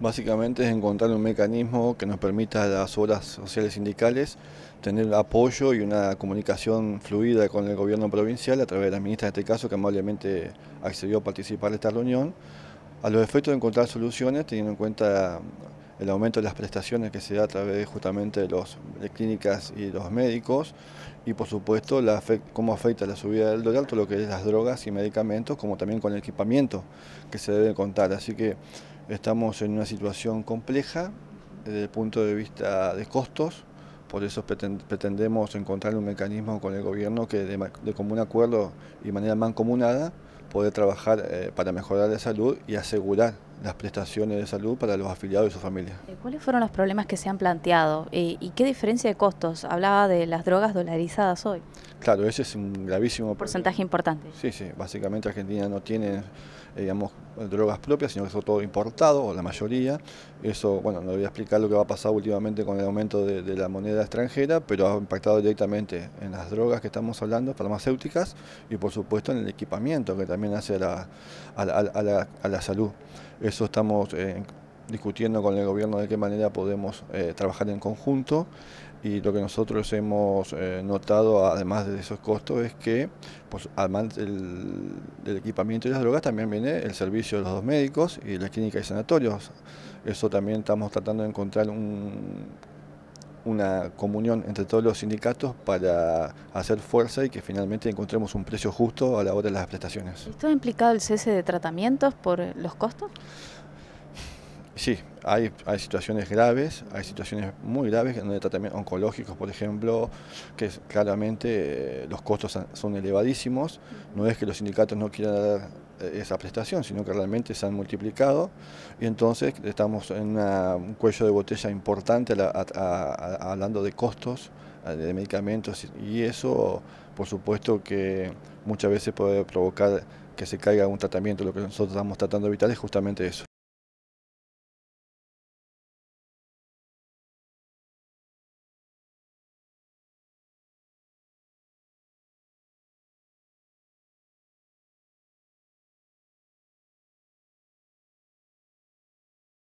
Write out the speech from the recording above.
Básicamente es encontrar un mecanismo que nos permita a las obras sociales sindicales tener apoyo y una comunicación fluida con el gobierno provincial a través de la ministra de este caso que amablemente accedió a participar de esta reunión, a los efectos de encontrar soluciones teniendo en cuenta el aumento de las prestaciones que se da a través justamente de las clínicas y los médicos y por supuesto la, cómo afecta la subida del dólar, todo lo que es las drogas y medicamentos, como también con el equipamiento que se debe contar. Así que Estamos en una situación compleja desde el punto de vista de costos, por eso pretendemos encontrar un mecanismo con el gobierno que de, común acuerdo y manera mancomunada pueda trabajar eh, para mejorar la salud y asegurar las prestaciones de salud para los afiliados y sus familias. Eh, ¿Cuáles fueron los problemas que se han planteado eh, y qué diferencia de costos? Hablaba de las drogas dolarizadas hoy. Claro, ese es un gravísimo porcentaje importante. Sí, sí, básicamente Argentina no tiene eh, digamos, drogas propias, sino que es todo importado, o la mayoría. Eso, bueno, no voy a explicar lo que va a pasar últimamente con el aumento de, la moneda extranjera, pero ha impactado directamente en las drogas que estamos hablando, farmacéuticas, y por supuesto en el equipamiento que también hace a la, la, salud eso estamos eh, discutiendo con el gobierno de qué manera podemos eh, trabajar en conjunto y lo que nosotros hemos eh, notado, además de esos costos, es que pues, además del, del, equipamiento y las drogas también viene el servicio de los dos médicos y las clínicas y sanatorios. Eso también estamos tratando de encontrar un, una comunión entre todos los sindicatos para hacer fuerza y que finalmente encontremos un precio justo a la hora de las prestaciones. ¿Esto ha implicado el cese de tratamientos por los costos? Sí, hay, situaciones graves, hay situaciones muy graves, donde tratamientos oncológicos, por ejemplo, que claramente eh, los costos son elevadísimos. No es que los sindicatos no quieran dar eh, esa prestación, sino que realmente se han multiplicado y entonces estamos en un cuello de botella importante hablando de costos de medicamentos y eso, por supuesto, que muchas veces puede provocar que se caiga un tratamiento. Lo que nosotros estamos tratando de evitar es justamente eso.